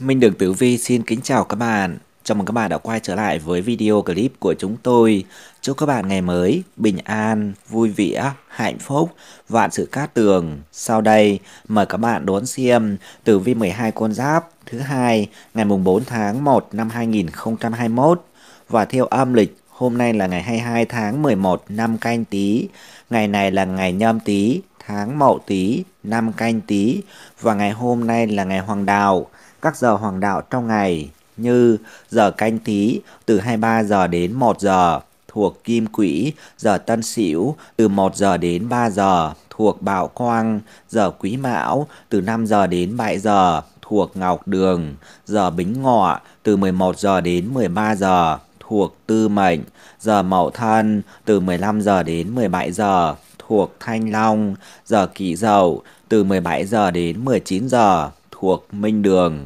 Minh Đường Tử Vi xin kính chào các bạn. Chào mừng các bạn đã quay trở lại với video clip của chúng tôi. Chúc các bạn ngày mới bình an, vui vẻ, hạnh phúc, vạn sự cát tường. Sau đây, mời các bạn đón xem Tử Vi 12 con giáp thứ hai ngày mùng 4 tháng 1 năm 2021 và theo âm lịch Hôm nay là ngày 22 tháng 11 năm canh tí, ngày này là ngày nhâm tí, tháng mậu tí, năm canh tí và ngày hôm nay là ngày hoàng đào các giờ hoàng đạo trong ngày như giờ canh tí từ 23 giờ đến 1 giờ thuộc kim quỹ, giờ tân sửu từ 1 giờ đến 3 giờ thuộc bạo quang, giờ quý mão từ 5 giờ đến 7 giờ thuộc ngọc đường, giờ bính ngọ từ 11 giờ đến 13 giờ thuộc tư mệnh, giờ mậu thân từ 15 giờ đến 17 giờ thuộc thanh long, giờ kỷ dậu từ 17 giờ đến 19 giờ thuộc Minh Đường.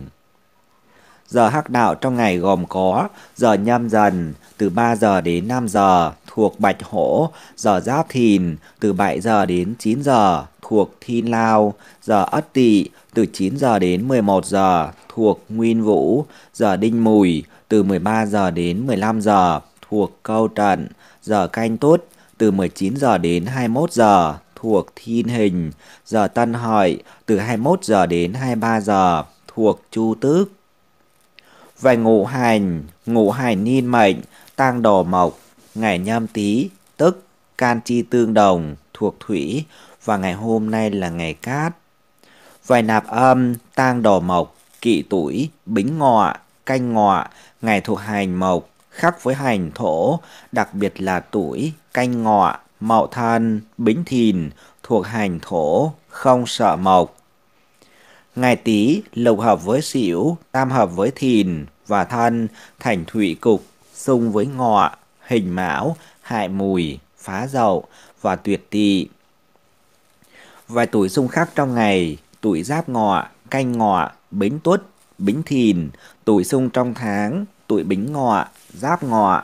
Giờ hắc đạo trong ngày gồm có giờ nhâm dần từ 3 giờ đến 5 giờ thuộc Bạch Hổ, giờ Giáp Thìn từ 7 giờ đến 9 giờ thuộc Thiên Lao, giờ Ất Tỵ từ 9 giờ đến 11 giờ thuộc Nguyên Vũ, giờ Đinh Mùi từ 13 giờ đến 15 giờ thuộc Câu Trận, giờ Canh Tuất từ 19 giờ đến 21 giờ thuộc thiên hình, giờ tân hợi từ 21 giờ đến 23 giờ thuộc chu tước. Về ngũ hành, ngũ hành niên mệnh, tang đồ mộc, ngày nhâm tý tức can chi tương đồng thuộc thủy và ngày hôm nay là ngày cát. Về nạp âm, tang đồ mộc, kỵ tuổi, bính ngọ, canh ngọ, ngày thuộc hành mộc, khắc với hành thổ, đặc biệt là tuổi canh ngọ Mậu Thân, Bính Thìn thuộc hành thổ, không sợ mộc. Ngày Tý lục hợp với Sửu, tam hợp với Thìn và Thân thành thủy cục, xung với Ngọ, Hình Mão, Hại Mùi, Phá Dậu và Tuyệt Tỵ. Vài tuổi xung khắc trong ngày, tuổi Giáp Ngọ, Canh Ngọ, Bính Tuất, Bính Thìn, tuổi xung trong tháng, tuổi Bính Ngọ, Giáp Ngọ.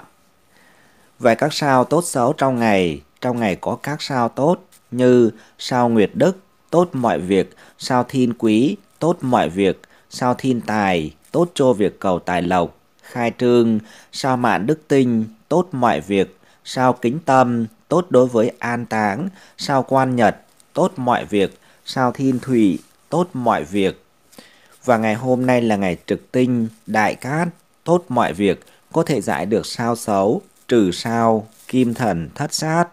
vài các sao tốt xấu trong ngày, trong ngày có các sao tốt như sao Nguyệt Đức, tốt mọi việc, sao Thiên Quý, tốt mọi việc, sao Thiên Tài, tốt cho việc cầu tài lộc, khai trương, sao Mạn Đức Tinh, tốt mọi việc, sao Kính Tâm, tốt đối với an táng, sao Quan Nhật, tốt mọi việc, sao Thiên Thủy, tốt mọi việc. Và ngày hôm nay là ngày trực tinh, đại cát, tốt mọi việc, có thể giải được sao xấu, trừ sao, kim thần, thất sát.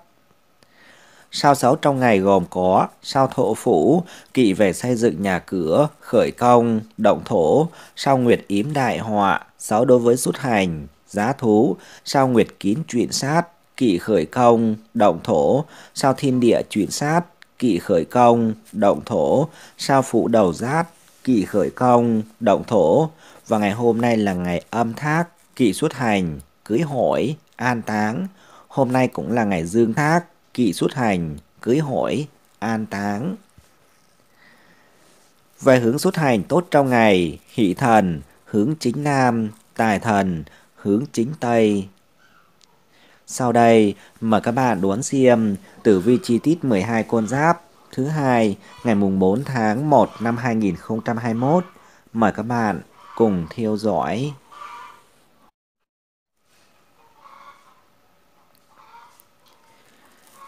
Sao xấu trong ngày gồm có sao thổ phủ, kỵ về xây dựng nhà cửa, khởi công, động thổ, sao nguyệt yếm đại họa, xấu đối với xuất hành, giá thú, sao nguyệt kín chuyển sát, kỵ khởi công, động thổ, sao thiên địa chuyển sát, kỵ khởi công, động thổ, sao phụ đầu giát, kỵ khởi công, động thổ. Và ngày hôm nay là ngày âm thác, kỵ xuất hành, cưới hỏi, an táng. Hôm nay cũng là ngày dương thác, kỵ xuất hành, cưới hỏi, an táng. Về hướng xuất hành tốt trong ngày, hỷ thần, hướng chính nam, tài thần, hướng chính tây. Sau đây, mời các bạn đoán xem tử vi chi tiết 12 con giáp thứ hai ngày mùng 4 tháng 1 năm 2021. Mời các bạn cùng theo dõi.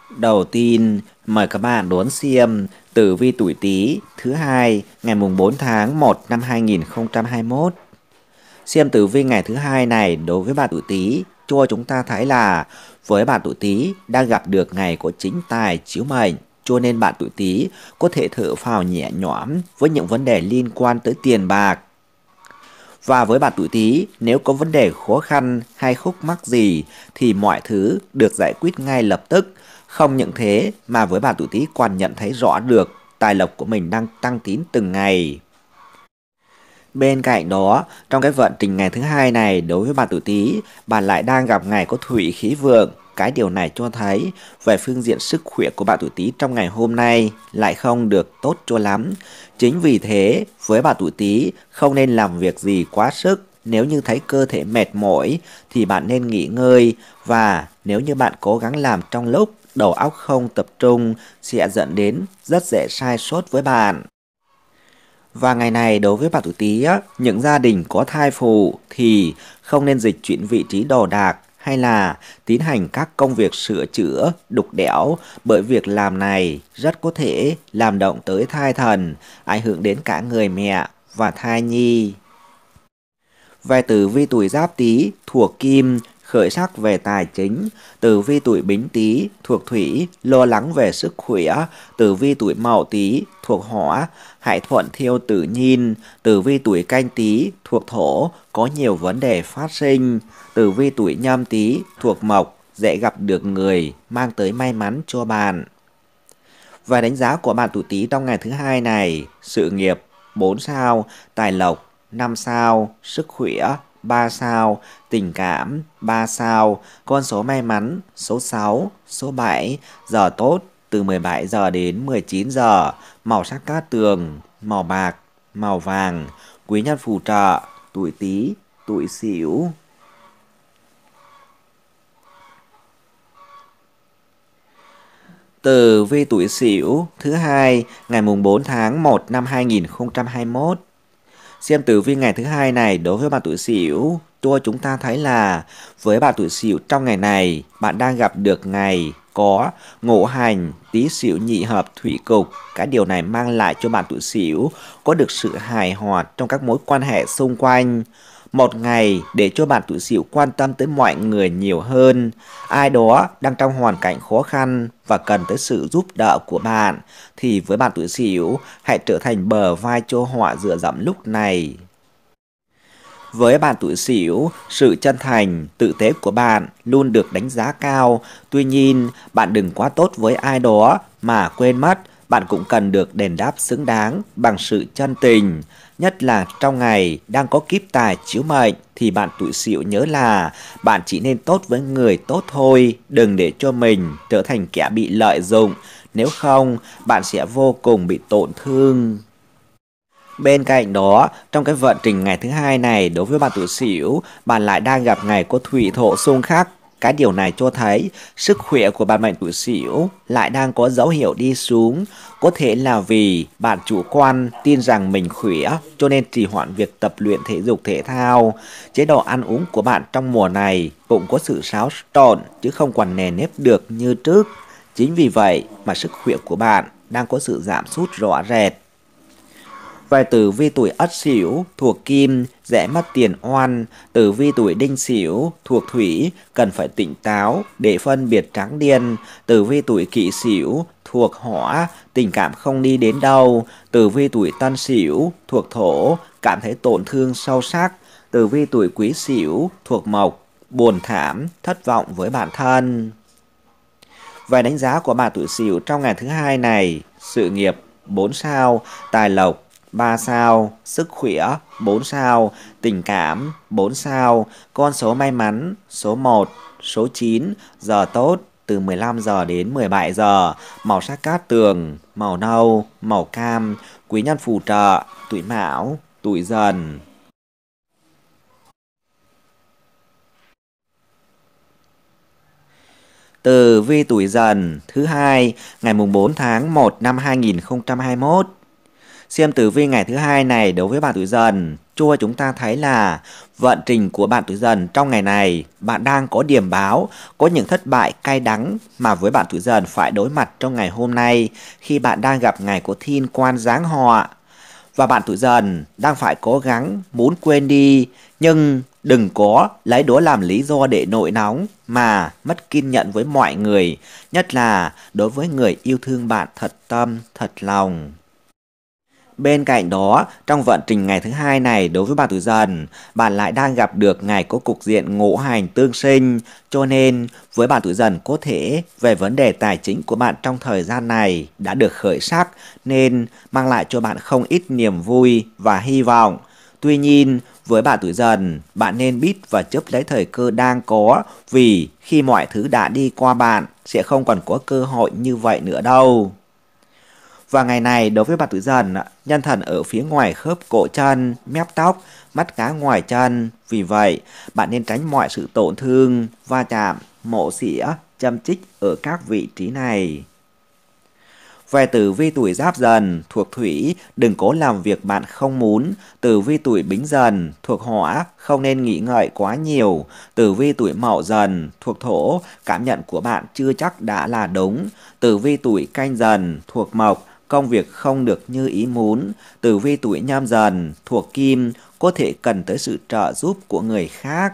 Đầu tiên, mời các bạn đón xem Tử vi tuổi Tý thứ hai ngày mùng 4 tháng 1 năm 2021. Xem tử vi ngày thứ hai này đối với bạn tuổi Tý cho chúng ta thấy là với bạn tuổi Tý đang gặp được ngày của chính tài chiếu mệnh, cho nên bạn tuổi Tý có thể thở phào nhẹ nhõm với những vấn đề liên quan tới tiền bạc. Và với bạn tuổi Tý, nếu có vấn đề khó khăn hay khúc mắc gì thì mọi thứ được giải quyết ngay lập tức không những thế mà với bà tuổi Tý còn nhận thấy rõ được tài lộc của mình đang tăng tín từng ngày. Bên cạnh đó, trong cái vận trình ngày thứ hai này đối với bà tuổi Tý, bà lại đang gặp ngày có thủy khí vượng. Cái điều này cho thấy về phương diện sức khỏe của bà tuổi Tý trong ngày hôm nay lại không được tốt cho lắm. Chính vì thế, với bà tuổi Tý không nên làm việc gì quá sức nếu như thấy cơ thể mệt mỏi thì bạn nên nghỉ ngơi và nếu như bạn cố gắng làm trong lúc đầu óc không tập trung sẽ dẫn đến rất dễ sai sót với bạn. Và ngày này đối với bà tuổi Tý, những gia đình có thai phụ thì không nên dịch chuyển vị trí đồ đạc hay là tiến hành các công việc sửa chữa, đục đẽo bởi việc làm này rất có thể làm động tới thai thần, ảnh hưởng đến cả người mẹ và thai nhi về tử vi tuổi giáp tý thuộc kim khởi sắc về tài chính, tử vi tuổi bính tý thuộc thủy, lo lắng về sức khỏe, tử vi tuổi mậu tý thuộc hỏa, hãy thuận theo tự nhiên, tử vi tuổi canh tý thuộc thổ, có nhiều vấn đề phát sinh, tử vi tuổi nhâm tý thuộc mộc, dễ gặp được người, mang tới may mắn cho bạn. Và đánh giá của bạn tuổi tý trong ngày thứ hai này, sự nghiệp 4 sao, tài lộc 5 sao, sức khỏe 3 sao, tình cảm 3 sao, con số may mắn số 6, số 7, giờ tốt từ 17 giờ đến 19 giờ, màu sắc cát tường, màu bạc, màu vàng, quý nhân phù trợ, tuổi Tý, tuổi Sửu. Tử vi tuổi Sửu thứ hai ngày mùng 4 tháng 1 năm 2021 Xem tử vi ngày thứ hai này đối với bạn tuổi Sửu, cho chúng ta thấy là với bạn tuổi Sửu trong ngày này, bạn đang gặp được ngày có ngũ hành tý sửu nhị hợp thủy cục cái điều này mang lại cho bạn tuổi sửu có được sự hài hòa trong các mối quan hệ xung quanh một ngày để cho bạn tự xỉu quan tâm tới mọi người nhiều hơn. Ai đó đang trong hoàn cảnh khó khăn và cần tới sự giúp đỡ của bạn, thì với bạn tự xỉu, hãy trở thành bờ vai cho họ dựa dẫm lúc này. Với bạn tuổi xỉu, sự chân thành, tự tế của bạn luôn được đánh giá cao. Tuy nhiên, bạn đừng quá tốt với ai đó mà quên mất bạn cũng cần được đền đáp xứng đáng bằng sự chân tình. Nhất là trong ngày đang có kiếp tài chiếu mệnh thì bạn tuổi sửu nhớ là bạn chỉ nên tốt với người tốt thôi, đừng để cho mình trở thành kẻ bị lợi dụng, nếu không bạn sẽ vô cùng bị tổn thương. Bên cạnh đó, trong cái vận trình ngày thứ hai này đối với bạn tuổi sửu bạn lại đang gặp ngày có thủy thổ xung khắc cái điều này cho thấy sức khỏe của bạn mệnh tuổi Sửu lại đang có dấu hiệu đi xuống, có thể là vì bạn chủ quan tin rằng mình khỏe cho nên trì hoãn việc tập luyện thể dục thể thao. Chế độ ăn uống của bạn trong mùa này cũng có sự xáo trộn chứ không còn nề nếp được như trước. Chính vì vậy mà sức khỏe của bạn đang có sự giảm sút rõ rệt. Vài tử vi tuổi Ất Sửu thuộc kim dễ mất tiền oan, tử vi tuổi đinh sửu thuộc thủy cần phải tỉnh táo để phân biệt trắng đen, tử vi tuổi kỷ sửu thuộc hỏa, tình cảm không đi đến đâu, tử vi tuổi tân sửu thuộc thổ, cảm thấy tổn thương sâu sắc, tử vi tuổi quý sửu thuộc mộc, buồn thảm, thất vọng với bản thân. vài đánh giá của bà tuổi sửu trong ngày thứ hai này, sự nghiệp 4 sao, tài lộc 3 sao, sức khỏe 4 sao, tình cảm 4 sao, con số may mắn số 1, số 9, giờ tốt từ 15 giờ đến 17 giờ, màu sắc cát tường, màu nâu, màu cam, quý nhân phù trợ, tuổi mão, tuổi dần. Từ vi tuổi dần thứ hai ngày mùng 4 tháng 1 năm 2021 Xem tử vi ngày thứ hai này đối với bạn tuổi dần, chua chúng ta thấy là vận trình của bạn tuổi dần trong ngày này, bạn đang có điểm báo, có những thất bại cay đắng mà với bạn tuổi dần phải đối mặt trong ngày hôm nay khi bạn đang gặp ngày của thiên quan giáng họa. Và bạn tuổi dần đang phải cố gắng muốn quên đi, nhưng đừng có lấy đó làm lý do để nội nóng mà mất kiên nhẫn với mọi người, nhất là đối với người yêu thương bạn thật tâm, thật lòng. Bên cạnh đó, trong vận trình ngày thứ hai này đối với bạn tuổi Dần, bạn lại đang gặp được ngày có cục diện ngũ hành tương sinh, cho nên với bạn tuổi Dần có thể về vấn đề tài chính của bạn trong thời gian này đã được khởi sắc nên mang lại cho bạn không ít niềm vui và hy vọng. Tuy nhiên, với bạn tuổi dần, bạn nên biết và chấp lấy thời cơ đang có vì khi mọi thứ đã đi qua bạn sẽ không còn có cơ hội như vậy nữa đâu. Và ngày này đối với bà tuổi dần, nhân thần ở phía ngoài khớp cổ chân, mép tóc, mắt cá ngoài chân. Vì vậy, bạn nên tránh mọi sự tổn thương, va chạm, mổ xỉa, châm chích ở các vị trí này. Về tử vi tuổi giáp dần, thuộc thủy, đừng cố làm việc bạn không muốn. Tử vi tuổi bính dần, thuộc hỏa, không nên nghĩ ngợi quá nhiều. Tử vi tuổi mậu dần, thuộc thổ, cảm nhận của bạn chưa chắc đã là đúng. Tử vi tuổi canh dần, thuộc mộc, công việc không được như ý muốn, tử vi tuổi nhâm dần, thuộc kim, có thể cần tới sự trợ giúp của người khác.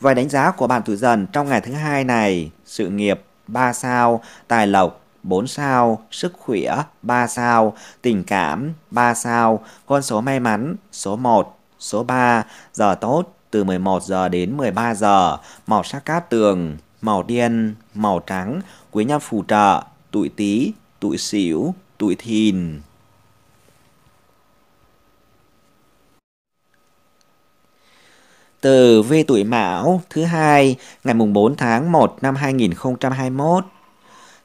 Vài đánh giá của bạn tuổi dần trong ngày thứ hai này, sự nghiệp 3 sao, tài lộc 4 sao, sức khỏe 3 sao, tình cảm 3 sao, con số may mắn số 1, số 3, giờ tốt từ 11 giờ đến 13 giờ, màu sắc cát tường, màu đen, màu trắng, quý nhân phù trợ, tuổi Tý, tuổi xỉu, tuổi thìn. Tử vi tuổi Mão thứ hai ngày mùng 4 tháng 1 năm 2021.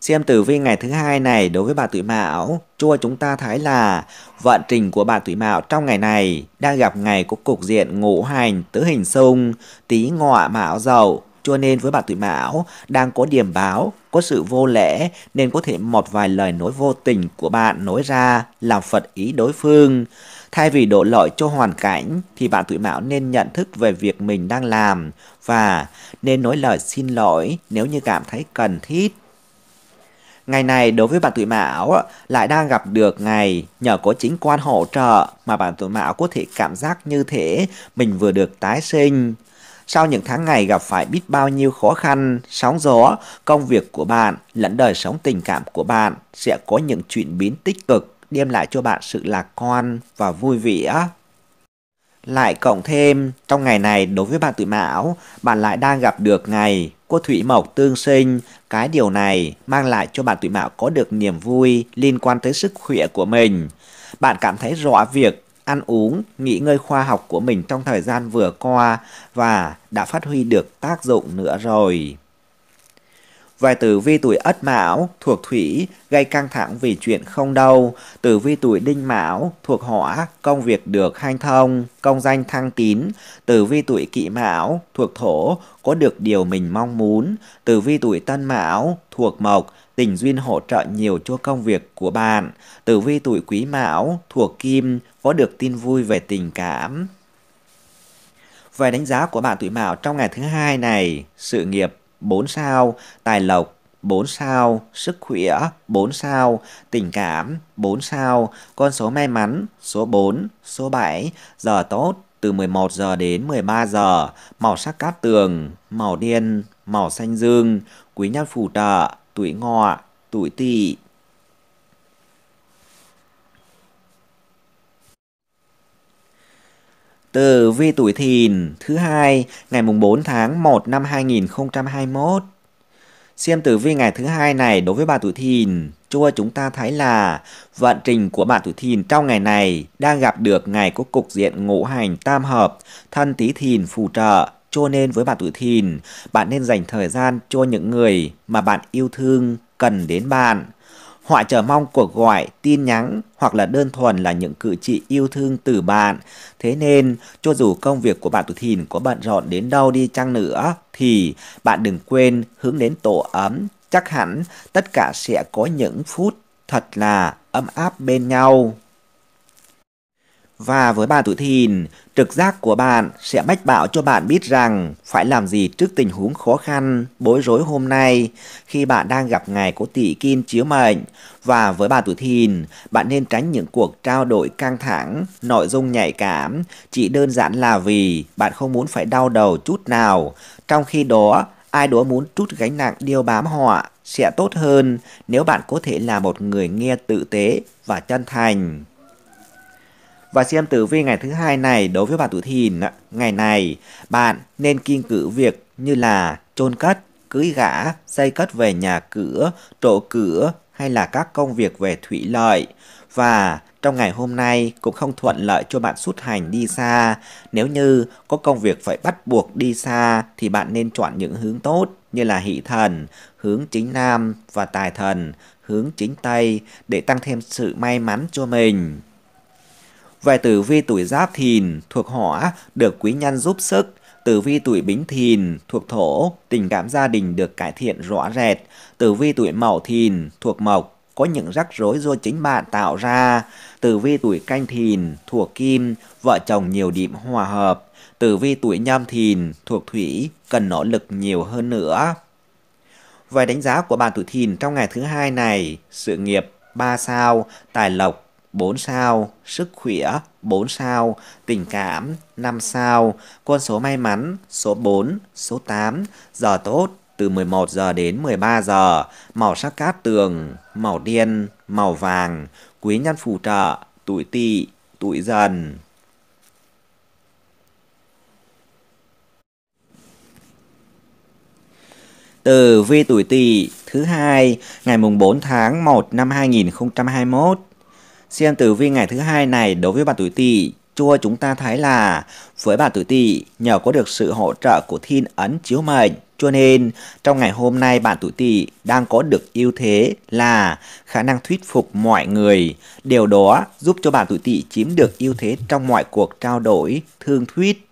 Xem tử vi ngày thứ hai này đối với bà tuổi Mão, cho chúng ta thấy là vận trình của bà tuổi Mão trong ngày này đang gặp ngày có cục diện ngũ hành tứ hình xung, tý ngọ mão dậu cho nên với bạn tuổi Mão đang có điểm báo, có sự vô lễ nên có thể một vài lời nói vô tình của bạn nói ra làm phật ý đối phương. Thay vì đổ lỗi cho hoàn cảnh thì bạn tuổi Mão nên nhận thức về việc mình đang làm và nên nói lời xin lỗi nếu như cảm thấy cần thiết. Ngày này đối với bạn tuổi Mão lại đang gặp được ngày nhờ có chính quan hỗ trợ mà bạn tuổi Mão có thể cảm giác như thế mình vừa được tái sinh. Sau những tháng ngày gặp phải biết bao nhiêu khó khăn, sóng gió, công việc của bạn lẫn đời sống tình cảm của bạn sẽ có những chuyển biến tích cực đem lại cho bạn sự lạc quan và vui vẻ. Lại cộng thêm, trong ngày này đối với bạn tuổi mão, bạn lại đang gặp được ngày có thủy mộc tương sinh. Cái điều này mang lại cho bạn tuổi mão có được niềm vui liên quan tới sức khỏe của mình. Bạn cảm thấy rõ việc ăn uống, nghỉ ngơi khoa học của mình trong thời gian vừa qua và đã phát huy được tác dụng nữa rồi. Vài tử vi tuổi Ất Mão thuộc Thủy gây căng thẳng vì chuyện không đâu. Tử vi tuổi Đinh Mão thuộc Hỏa, công việc được hanh thông, công danh thăng tín. Tử vi tuổi Kỵ Mão thuộc Thổ, có được điều mình mong muốn. Tử vi tuổi Tân Mão thuộc Mộc, tình duyên hỗ trợ nhiều cho công việc của bạn. Tử vi tuổi Quý Mão thuộc Kim, có được tin vui về tình cảm. vài đánh giá của bạn tuổi Mão trong ngày thứ hai này, sự nghiệp 4 sao, tài lộc 4 sao, sức khỏe 4 sao, tình cảm 4 sao, con số may mắn số 4, số 7, giờ tốt từ 11 giờ đến 13 giờ, màu sắc cát tường, màu đen, màu xanh dương, quý nhân phù trợ, tuổi ngọ, tuổi tỵ. Tử vi tuổi thìn thứ hai ngày mùng 4 tháng 1 năm 2021. Xem tử vi ngày thứ hai này đối với bà tuổi thìn, cho chúng ta thấy là vận trình của bạn tuổi thìn trong ngày này đang gặp được ngày có cục diện ngũ hành tam hợp, thân tí thìn phù trợ. Cho nên với bạn tuổi thìn, bạn nên dành thời gian cho những người mà bạn yêu thương cần đến bạn Họ chờ mong cuộc gọi, tin nhắn hoặc là đơn thuần là những cử chỉ yêu thương từ bạn. Thế nên, cho dù công việc của bạn tuổi thìn có bận rộn đến đâu đi chăng nữa, thì bạn đừng quên hướng đến tổ ấm. Chắc hẳn tất cả sẽ có những phút thật là ấm áp bên nhau. Và với bà tuổi thìn, trực giác của bạn sẽ mách bảo cho bạn biết rằng phải làm gì trước tình huống khó khăn, bối rối hôm nay khi bạn đang gặp ngày của tỷ kim chiếu mệnh. Và với bà tuổi thìn, bạn nên tránh những cuộc trao đổi căng thẳng, nội dung nhạy cảm, chỉ đơn giản là vì bạn không muốn phải đau đầu chút nào. Trong khi đó, ai đó muốn trút gánh nặng điêu bám họ sẽ tốt hơn nếu bạn có thể là một người nghe tự tế và chân thành và xem tử vi ngày thứ hai này đối với bạn tuổi thìn ngày này bạn nên kiên cử việc như là chôn cất cưới gã xây cất về nhà cửa trổ cửa hay là các công việc về thủy lợi và trong ngày hôm nay cũng không thuận lợi cho bạn xuất hành đi xa. Nếu như có công việc phải bắt buộc đi xa thì bạn nên chọn những hướng tốt như là hỷ thần, hướng chính nam và tài thần, hướng chính tây để tăng thêm sự may mắn cho mình. Về tử vi tuổi giáp thìn thuộc hỏa được quý nhân giúp sức, tử vi tuổi bính thìn thuộc thổ, tình cảm gia đình được cải thiện rõ rệt, tử vi tuổi mậu thìn thuộc mộc, có những rắc rối do chính bạn tạo ra, tử vi tuổi canh thìn thuộc kim, vợ chồng nhiều điểm hòa hợp, tử vi tuổi nhâm thìn thuộc thủy, cần nỗ lực nhiều hơn nữa. Về đánh giá của bạn tuổi thìn trong ngày thứ hai này, sự nghiệp 3 sao, tài lộc 4 sao, sức khỏe 4 sao, tình cảm 5 sao, con số may mắn số 4, số 8, giờ tốt từ 11 giờ đến 13 giờ, màu sắc cát tường, màu đen, màu vàng, quý nhân phù trợ, tuổi tỵ, tuổi dần. Từ vi tuổi tỵ thứ hai ngày mùng 4 tháng 1 năm 2021 Xem tử vi ngày thứ hai này đối với bạn tuổi Tỵ, chua chúng ta thấy là với bạn tuổi Tỵ nhờ có được sự hỗ trợ của thiên ấn chiếu mệnh cho nên trong ngày hôm nay bạn tuổi Tỵ đang có được ưu thế là khả năng thuyết phục mọi người. Điều đó giúp cho bạn tuổi Tỵ chiếm được ưu thế trong mọi cuộc trao đổi, thương thuyết.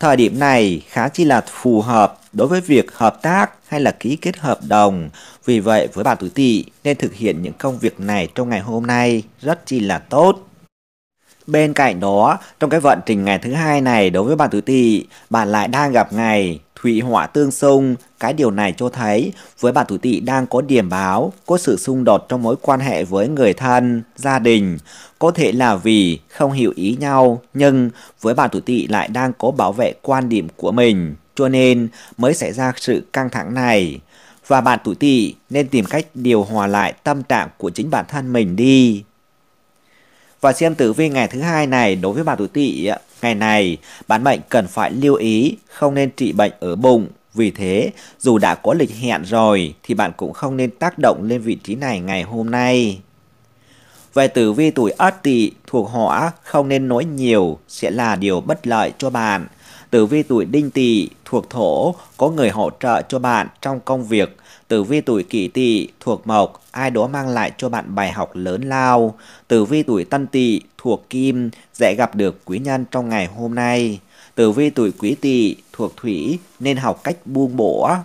Thời điểm này khá chi là phù hợp đối với việc hợp tác hay là ký kết hợp đồng. Vì vậy, với bạn tuổi Tỵ nên thực hiện những công việc này trong ngày hôm nay rất chi là tốt. Bên cạnh đó, trong cái vận trình ngày thứ hai này đối với bạn tuổi Tỵ, bạn lại đang gặp ngày thủy họa tương xung, cái điều này cho thấy với bạn tuổi Tỵ đang có điểm báo có sự xung đột trong mối quan hệ với người thân, gia đình, có thể là vì không hiểu ý nhau, nhưng với bạn tuổi Tỵ lại đang có bảo vệ quan điểm của mình cho nên mới xảy ra sự căng thẳng này. Và bạn tuổi tỵ nên tìm cách điều hòa lại tâm trạng của chính bản thân mình đi. Và xem tử vi ngày thứ hai này đối với bạn tuổi tỵ, ngày này bạn mệnh cần phải lưu ý không nên trị bệnh ở bụng. Vì thế, dù đã có lịch hẹn rồi thì bạn cũng không nên tác động lên vị trí này ngày hôm nay. Về tử vi tuổi Ất Tỵ thuộc hỏa không nên nói nhiều sẽ là điều bất lợi cho bạn. Tử vi tuổi đinh tỵ thuộc thổ có người hỗ trợ cho bạn trong công việc. Tử vi tuổi kỷ tỵ thuộc mộc ai đó mang lại cho bạn bài học lớn lao. Tử vi tuổi tân tỵ thuộc kim dễ gặp được quý nhân trong ngày hôm nay. Tử vi tuổi quý tỵ thuộc thủy nên học cách buông bỏ.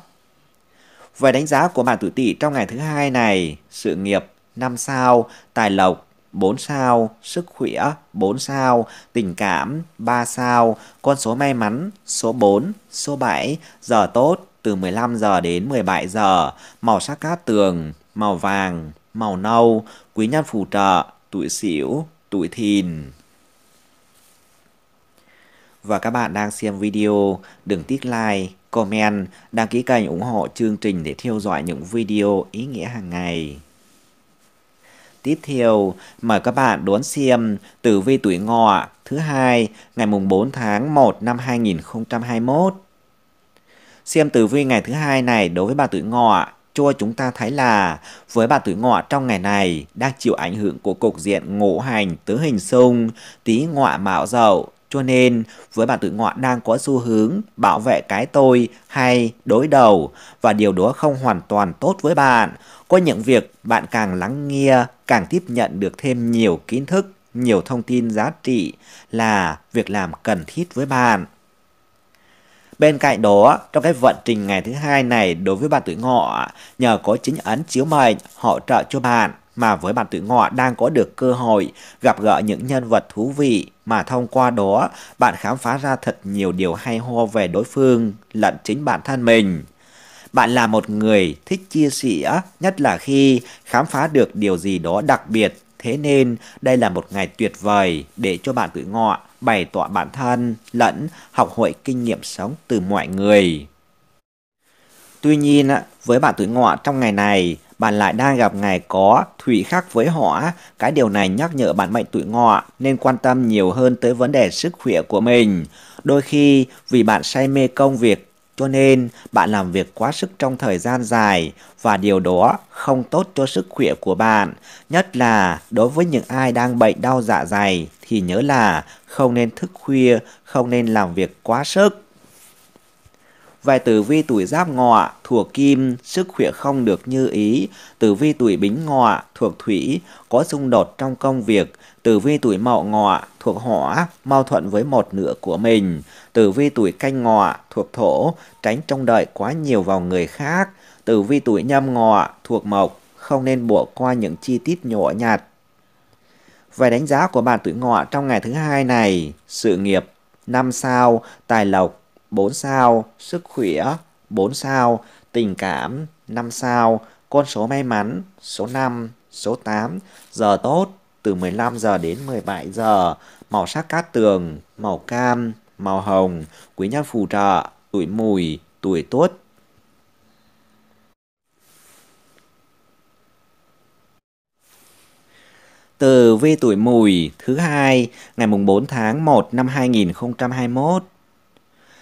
Về đánh giá của bạn tuổi tỵ trong ngày thứ hai này, sự nghiệp năm sao, tài lộc 4 sao, sức khỏe 4 sao, tình cảm 3 sao, con số may mắn số 4, số 7, giờ tốt từ 15 giờ đến 17 giờ, màu sắc cát tường, màu vàng, màu nâu, quý nhân phù trợ, tuổi sửu tuổi thìn. Và các bạn đang xem video, đừng tiếc like, comment, đăng ký kênh ủng hộ chương trình để theo dõi những video ý nghĩa hàng ngày tiếp theo, mời các bạn đón xem Tử vi tuổi ngọ thứ hai ngày mùng 4 tháng 1 năm 2021. Xem tử vi ngày thứ hai này đối với bà tuổi ngọ cho chúng ta thấy là với bà tuổi ngọ trong ngày này đang chịu ảnh hưởng của cục diện ngũ hành tứ hình xung tý ngọ mạo dậu cho nên, với bạn tuổi ngọ đang có xu hướng bảo vệ cái tôi hay đối đầu và điều đó không hoàn toàn tốt với bạn. Có những việc bạn càng lắng nghe, càng tiếp nhận được thêm nhiều kiến thức, nhiều thông tin giá trị là việc làm cần thiết với bạn. Bên cạnh đó, trong cái vận trình ngày thứ hai này đối với bạn tuổi ngọ, nhờ có chính ấn chiếu mệnh hỗ trợ cho bạn mà với bạn tuổi ngọ đang có được cơ hội gặp gỡ những nhân vật thú vị mà thông qua đó bạn khám phá ra thật nhiều điều hay ho về đối phương lẫn chính bản thân mình. Bạn là một người thích chia sẻ, nhất là khi khám phá được điều gì đó đặc biệt. Thế nên đây là một ngày tuyệt vời để cho bạn tuổi ngọ bày tỏ bản thân lẫn học hỏi kinh nghiệm sống từ mọi người. Tuy nhiên, với bạn tuổi ngọ trong ngày này, bạn lại đang gặp ngày có thủy khắc với hỏa. Cái điều này nhắc nhở bạn mệnh tuổi ngọ nên quan tâm nhiều hơn tới vấn đề sức khỏe của mình. Đôi khi vì bạn say mê công việc cho nên bạn làm việc quá sức trong thời gian dài và điều đó không tốt cho sức khỏe của bạn. Nhất là đối với những ai đang bệnh đau dạ dày thì nhớ là không nên thức khuya, không nên làm việc quá sức. Vài tử vi tuổi giáp ngọ thuộc kim, sức khỏe không được như ý. Tử vi tuổi bính ngọ thuộc thủy, có xung đột trong công việc. Tử vi tuổi mậu ngọ thuộc hỏa, mâu thuẫn với một nửa của mình. Tử vi tuổi canh ngọ thuộc thổ, tránh trông đợi quá nhiều vào người khác. Tử vi tuổi nhâm ngọ thuộc mộc, không nên bỏ qua những chi tiết nhỏ nhặt. Về đánh giá của bạn tuổi ngọ trong ngày thứ hai này, sự nghiệp, năm sao, tài lộc, 4 sao, sức khỏe 4 sao, tình cảm 5 sao, con số may mắn số 5, số 8, giờ tốt từ 15 giờ đến 17 giờ, màu sắc cát tường, màu cam, màu hồng, quý nhân phù trợ, tuổi mùi, tuổi tuất. Từ vi tuổi mùi thứ hai ngày mùng 4 tháng 1 năm 2021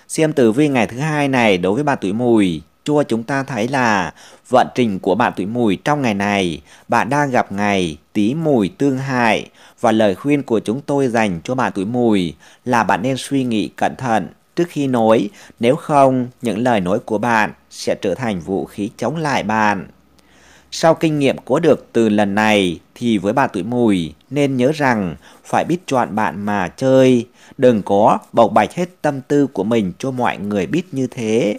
Xem tử vi ngày thứ hai này đối với bạn tuổi mùi, chua chúng ta thấy là vận trình của bạn tuổi mùi trong ngày này, bạn đang gặp ngày tí mùi tương hại và lời khuyên của chúng tôi dành cho bạn tuổi mùi là bạn nên suy nghĩ cẩn thận trước khi nói, nếu không những lời nói của bạn sẽ trở thành vũ khí chống lại bạn. Sau kinh nghiệm có được từ lần này, thì với bà tuổi mùi nên nhớ rằng phải biết chọn bạn mà chơi, đừng có bộc bạch hết tâm tư của mình cho mọi người biết như thế.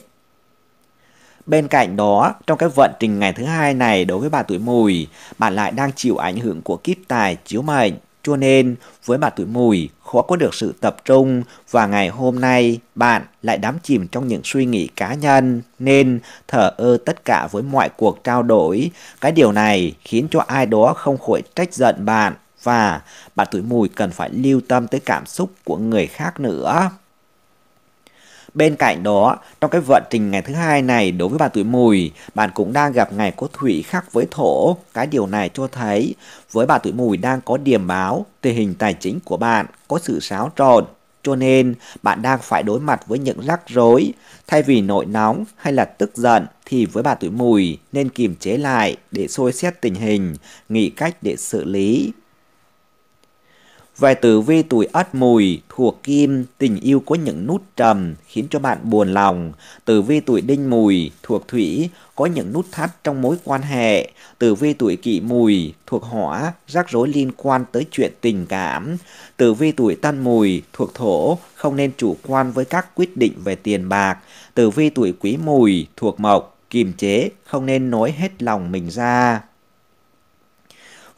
Bên cạnh đó, trong cái vận trình ngày thứ hai này đối với bà tuổi mùi, bạn lại đang chịu ảnh hưởng của kiếp tài chiếu mệnh. Cho nên, với mặt tuổi mùi, khó có được sự tập trung và ngày hôm nay bạn lại đắm chìm trong những suy nghĩ cá nhân nên thở ơ tất cả với mọi cuộc trao đổi. Cái điều này khiến cho ai đó không khỏi trách giận bạn và bạn tuổi mùi cần phải lưu tâm tới cảm xúc của người khác nữa. Bên cạnh đó, trong cái vận trình ngày thứ hai này đối với bạn tuổi mùi, bạn cũng đang gặp ngày có thủy khắc với thổ. Cái điều này cho thấy với bạn tuổi mùi đang có điểm báo tình hình tài chính của bạn có sự xáo trộn. Cho nên bạn đang phải đối mặt với những rắc rối Thay vì nổi nóng hay là tức giận Thì với bà tuổi mùi nên kiềm chế lại để xôi xét tình hình Nghĩ cách để xử lý Vài tử vi tuổi ất mùi, thuộc kim, tình yêu có những nút trầm khiến cho bạn buồn lòng. Tử vi tuổi đinh mùi, thuộc thủy, có những nút thắt trong mối quan hệ. Tử vi tuổi kỷ mùi, thuộc hỏa, rắc rối liên quan tới chuyện tình cảm. Tử vi tuổi tân mùi, thuộc thổ, không nên chủ quan với các quyết định về tiền bạc. Tử vi tuổi quý mùi, thuộc mộc, kiềm chế, không nên nói hết lòng mình ra.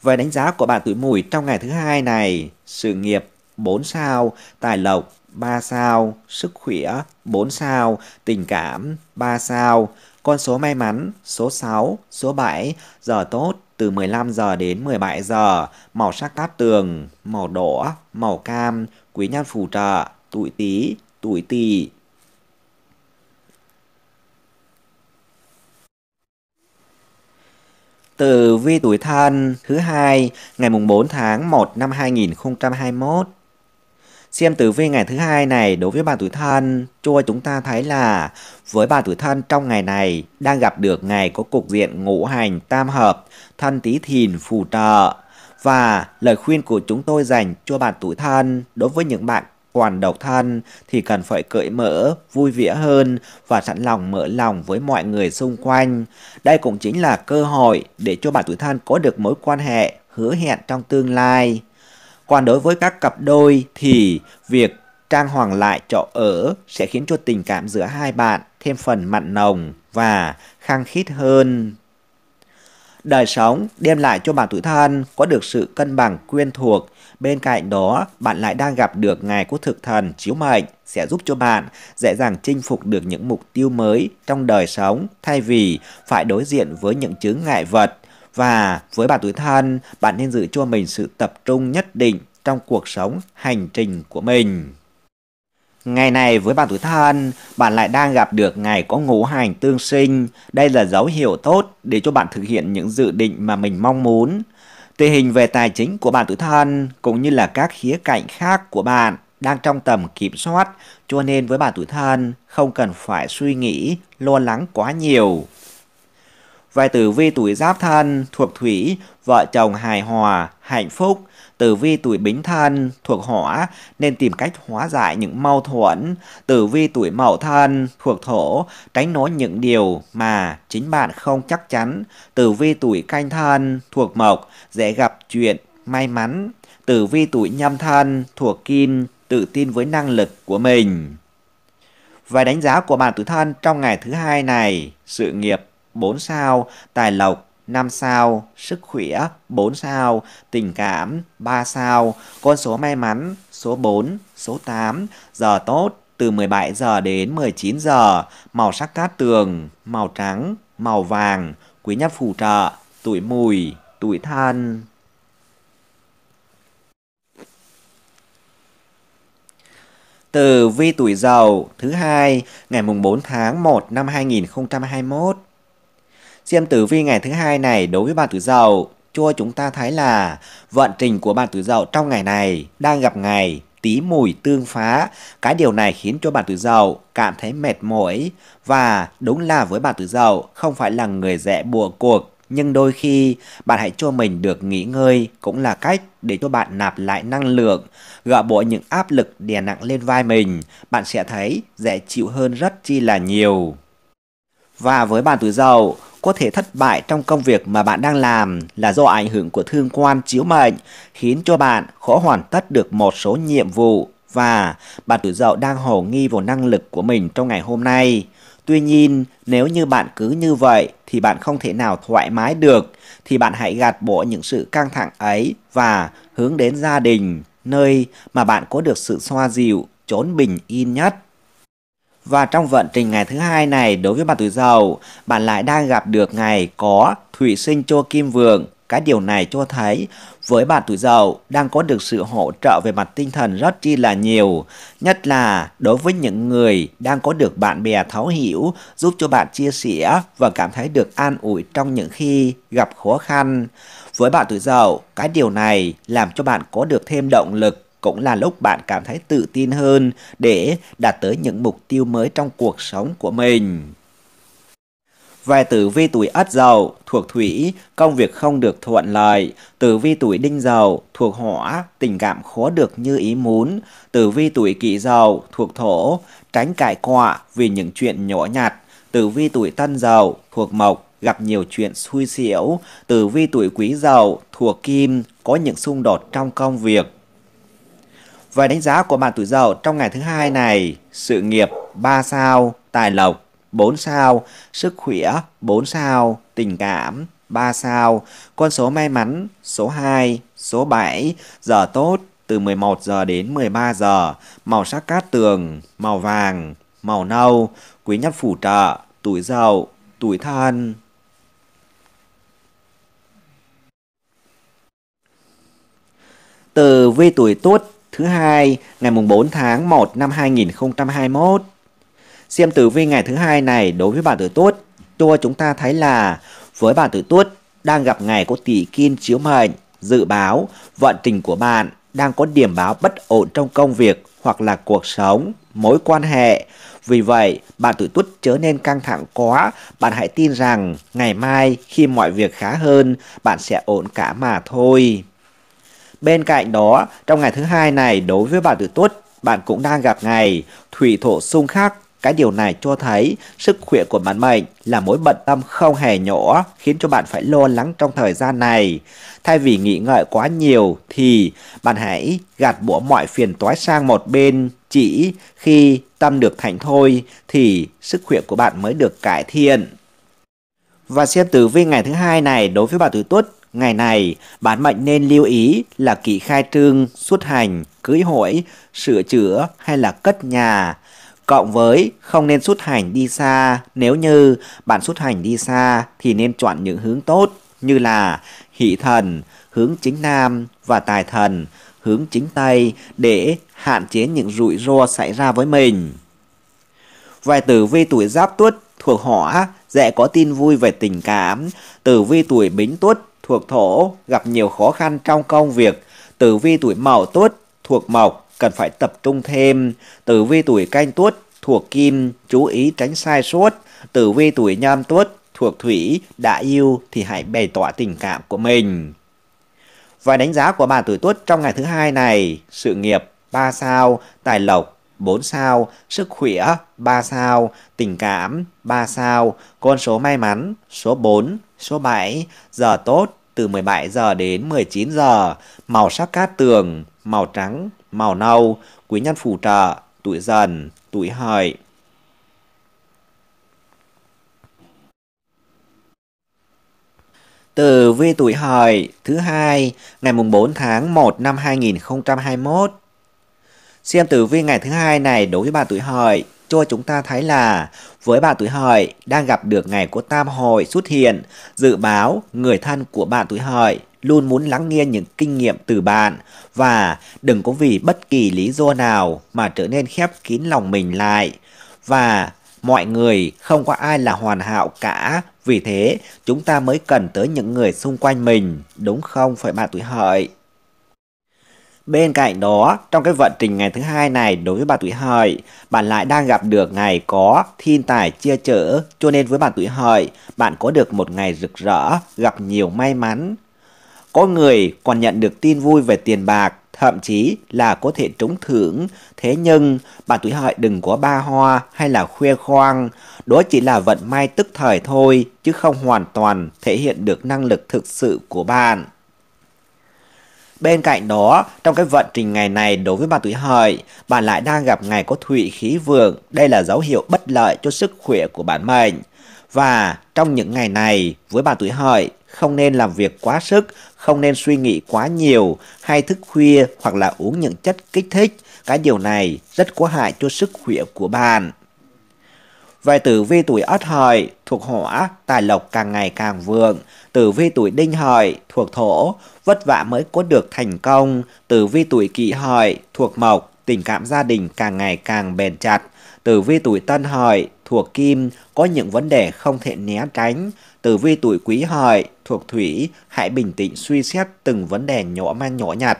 Về đánh giá của bạn tuổi mùi trong ngày thứ hai này, sự nghiệp 4 sao, tài lộc 3 sao, sức khỏe 4 sao, tình cảm 3 sao, con số may mắn số 6, số 7, giờ tốt từ 15 giờ đến 17 giờ, màu sắc cát tường, màu đỏ, màu cam, quý nhân phù trợ, tuổi tí, tuổi tỵ. Từ vi tuổi thân thứ hai ngày mùng 4 tháng 1 năm 2021. Xem tử vi ngày thứ hai này đối với bà tuổi thân, cho chúng ta thấy là với bà tuổi thân trong ngày này đang gặp được ngày có cục diện ngũ hành tam hợp, thân tí thìn phù trợ. Và lời khuyên của chúng tôi dành cho bạn tuổi thân đối với những bạn còn độc thân thì cần phải cởi mở, vui vẻ hơn và sẵn lòng mở lòng với mọi người xung quanh. Đây cũng chính là cơ hội để cho bạn tuổi thân có được mối quan hệ hứa hẹn trong tương lai. Còn đối với các cặp đôi thì việc trang hoàng lại chỗ ở sẽ khiến cho tình cảm giữa hai bạn thêm phần mặn nồng và khăng khít hơn. Đời sống đem lại cho bạn tuổi thân có được sự cân bằng quyên thuộc Bên cạnh đó, bạn lại đang gặp được ngài của thực thần chiếu mệnh sẽ giúp cho bạn dễ dàng chinh phục được những mục tiêu mới trong đời sống thay vì phải đối diện với những chướng ngại vật. Và với bạn tuổi thân, bạn nên giữ cho mình sự tập trung nhất định trong cuộc sống hành trình của mình. Ngày này với bạn tuổi thân, bạn lại đang gặp được ngày có ngũ hành tương sinh. Đây là dấu hiệu tốt để cho bạn thực hiện những dự định mà mình mong muốn. Tình hình về tài chính của bạn tự thân cũng như là các khía cạnh khác của bạn đang trong tầm kiểm soát, cho nên với bạn tuổi thân không cần phải suy nghĩ, lo lắng quá nhiều. Về tử vi tuổi giáp thân thuộc thủy, vợ chồng hài hòa, hạnh phúc. Tử vi tuổi bính thân thuộc hỏa nên tìm cách hóa giải những mâu thuẫn. Tử vi tuổi mậu thân thuộc thổ tránh nói những điều mà chính bạn không chắc chắn. Tử vi tuổi canh thân thuộc mộc dễ gặp chuyện may mắn. Tử vi tuổi nhâm thân thuộc kim tự tin với năng lực của mình. Vài đánh giá của bạn tuổi thân trong ngày thứ hai này, sự nghiệp 4 sao, tài lộc 5 sao, sức khỏe 4 sao, tình cảm 3 sao, con số may mắn số 4, số 8, giờ tốt từ 17 giờ đến 19 giờ, màu sắc cát tường, màu trắng, màu vàng, quý nhân phù trợ, tuổi mùi, tuổi thân. Từ vi tuổi dậu thứ hai ngày mùng 4 tháng 1 năm 2021 Xem tử vi ngày thứ hai này đối với bạn tuổi Dậu, cho chúng ta thấy là vận trình của bạn tuổi Dậu trong ngày này đang gặp ngày tí mùi tương phá. Cái điều này khiến cho bạn tuổi Dậu cảm thấy mệt mỏi và đúng là với bạn tuổi Dậu không phải là người dễ bùa cuộc nhưng đôi khi bạn hãy cho mình được nghỉ ngơi cũng là cách để cho bạn nạp lại năng lượng, gỡ bỏ những áp lực đè nặng lên vai mình, bạn sẽ thấy dễ chịu hơn rất chi là nhiều. Và với bạn tuổi Dậu, có thể thất bại trong công việc mà bạn đang làm là do ảnh hưởng của thương quan chiếu mệnh, khiến cho bạn khó hoàn tất được một số nhiệm vụ và bạn tự dậu đang hồ nghi vào năng lực của mình trong ngày hôm nay. Tuy nhiên, nếu như bạn cứ như vậy thì bạn không thể nào thoải mái được, thì bạn hãy gạt bỏ những sự căng thẳng ấy và hướng đến gia đình, nơi mà bạn có được sự xoa dịu, trốn bình yên nhất. Và trong vận trình ngày thứ hai này đối với bạn tuổi Dậu, bạn lại đang gặp được ngày có thủy sinh cho kim vượng. Cái điều này cho thấy với bạn tuổi Dậu đang có được sự hỗ trợ về mặt tinh thần rất chi là nhiều, nhất là đối với những người đang có được bạn bè thấu hiểu, giúp cho bạn chia sẻ và cảm thấy được an ủi trong những khi gặp khó khăn. Với bạn tuổi Dậu, cái điều này làm cho bạn có được thêm động lực cũng là lúc bạn cảm thấy tự tin hơn để đạt tới những mục tiêu mới trong cuộc sống của mình. Về tử vi tuổi ất dậu, thuộc thủy, công việc không được thuận lợi. Tử vi tuổi đinh dậu, thuộc hỏa, tình cảm khó được như ý muốn. Tử vi tuổi kỷ dậu, thuộc thổ, tránh cãi cọ vì những chuyện nhỏ nhặt. Tử vi tuổi tân dậu, thuộc mộc, gặp nhiều chuyện xui xẻo. Tử vi tuổi quý dậu, thuộc kim, có những xung đột trong công việc, về đánh giá của bạn tuổi Dậu trong ngày thứ hai này, sự nghiệp 3 sao, tài lộc 4 sao, sức khỏe 4 sao, tình cảm 3 sao, con số may mắn số 2, số 7, giờ tốt từ 11 giờ đến 13 giờ, màu sắc cát tường, màu vàng, màu nâu, quý nhân phù trợ, tuổi Dậu, tuổi Thân. Từ vi tuổi Tuất thứ hai ngày mùng 4 tháng 1 năm 2021. Xem tử vi ngày thứ hai này đối với bạn tử tuất, tua chúng ta thấy là với bạn tử tuất đang gặp ngày có tỷ kim chiếu mệnh, dự báo vận trình của bạn đang có điểm báo bất ổn trong công việc hoặc là cuộc sống, mối quan hệ. Vì vậy, bạn tuổi tuất chớ nên căng thẳng quá, bạn hãy tin rằng ngày mai khi mọi việc khá hơn, bạn sẽ ổn cả mà thôi. Bên cạnh đó, trong ngày thứ hai này đối với bạn tuổi tuất, bạn cũng đang gặp ngày thủy thổ xung khắc. Cái điều này cho thấy sức khỏe của bạn mệnh là mối bận tâm không hề nhỏ khiến cho bạn phải lo lắng trong thời gian này. Thay vì nghĩ ngợi quá nhiều thì bạn hãy gạt bỏ mọi phiền toái sang một bên chỉ khi tâm được thành thôi thì sức khỏe của bạn mới được cải thiện. Và xem tử vi ngày thứ hai này đối với bạn tuổi Tuất Ngày này, bản mệnh nên lưu ý là kỵ khai trương, xuất hành, cưới hỏi, sửa chữa hay là cất nhà. Cộng với không nên xuất hành đi xa, nếu như bạn xuất hành đi xa thì nên chọn những hướng tốt như là hỷ thần, hướng chính nam và tài thần, hướng chính tây để hạn chế những rủi ro xảy ra với mình. Vài tử vi tuổi giáp tuất thuộc hỏa, dễ có tin vui về tình cảm, tử vi tuổi bính tuất thuộc thổ gặp nhiều khó khăn trong công việc, tử vi tuổi mậu tuất thuộc mộc cần phải tập trung thêm, tử vi tuổi canh tuất thuộc kim chú ý tránh sai sót, tử vi tuổi nhâm tuất thuộc thủy đã yêu thì hãy bày tỏ tình cảm của mình. Và đánh giá của bạn tuổi tuất trong ngày thứ hai này, sự nghiệp 3 sao, tài lộc 4 sao, sức khỏe 3 sao, tình cảm 3 sao, con số may mắn số 4, số 7, giờ tốt từ 17 giờ đến 19 giờ, màu sắc cát tường, màu trắng, màu nâu, quý nhân phù trợ, tuổi dần, tuổi hợi. Từ vi tuổi hợi thứ hai ngày mùng 4 tháng 1 năm 2021 Xem tử vi ngày thứ hai này đối với bạn tuổi hợi cho chúng ta thấy là với bạn tuổi hợi đang gặp được ngày của tam hội xuất hiện, dự báo người thân của bạn tuổi hợi luôn muốn lắng nghe những kinh nghiệm từ bạn và đừng có vì bất kỳ lý do nào mà trở nên khép kín lòng mình lại và mọi người không có ai là hoàn hảo cả vì thế chúng ta mới cần tới những người xung quanh mình đúng không phải bạn tuổi hợi Bên cạnh đó, trong cái vận trình ngày thứ hai này đối với bạn tuổi hợi, bạn lại đang gặp được ngày có thiên tài chia chở, cho nên với bạn tuổi hợi, bạn có được một ngày rực rỡ, gặp nhiều may mắn. Có người còn nhận được tin vui về tiền bạc, thậm chí là có thể trúng thưởng. Thế nhưng, bạn tuổi hợi đừng có ba hoa hay là khoe khoang. Đó chỉ là vận may tức thời thôi, chứ không hoàn toàn thể hiện được năng lực thực sự của bạn. Bên cạnh đó, trong cái vận trình ngày này đối với bà tuổi hợi, bạn lại đang gặp ngày có thủy khí vượng. Đây là dấu hiệu bất lợi cho sức khỏe của bản mệnh. Và trong những ngày này, với bà tuổi hợi, không nên làm việc quá sức, không nên suy nghĩ quá nhiều, hay thức khuya hoặc là uống những chất kích thích. Cái điều này rất có hại cho sức khỏe của bạn. Về tử vi tuổi Ất Hợi thuộc Hỏa, tài lộc càng ngày càng vượng. Tử vi tuổi Đinh Hợi thuộc Thổ, vất vả mới có được thành công. Tử vi tuổi Kỷ Hợi thuộc Mộc, tình cảm gia đình càng ngày càng bền chặt. Tử vi tuổi Tân Hợi thuộc Kim, có những vấn đề không thể né tránh. Tử vi tuổi Quý Hợi thuộc Thủy, hãy bình tĩnh suy xét từng vấn đề nhỏ man nhỏ nhặt.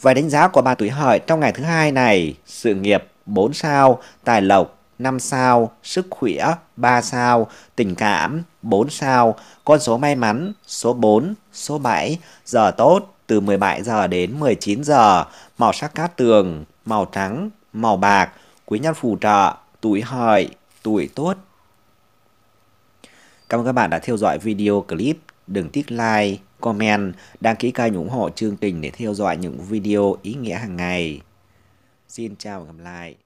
Và đánh giá của ba tuổi Hợi trong ngày thứ hai này, sự nghiệp 4 sao, tài lộc 5 sao, sức khỏe 3 sao, tình cảm 4 sao, con số may mắn số 4, số 7, giờ tốt từ 17 giờ đến 19 giờ, màu sắc cát tường, màu trắng, màu bạc, quý nhân phù trợ, tuổi hợi, tuổi tốt. Cảm ơn các bạn đã theo dõi video clip. Đừng tiếc like, comment, đăng ký kênh ủng hộ chương trình để theo dõi những video ý nghĩa hàng ngày. Xin chào và gặp lại.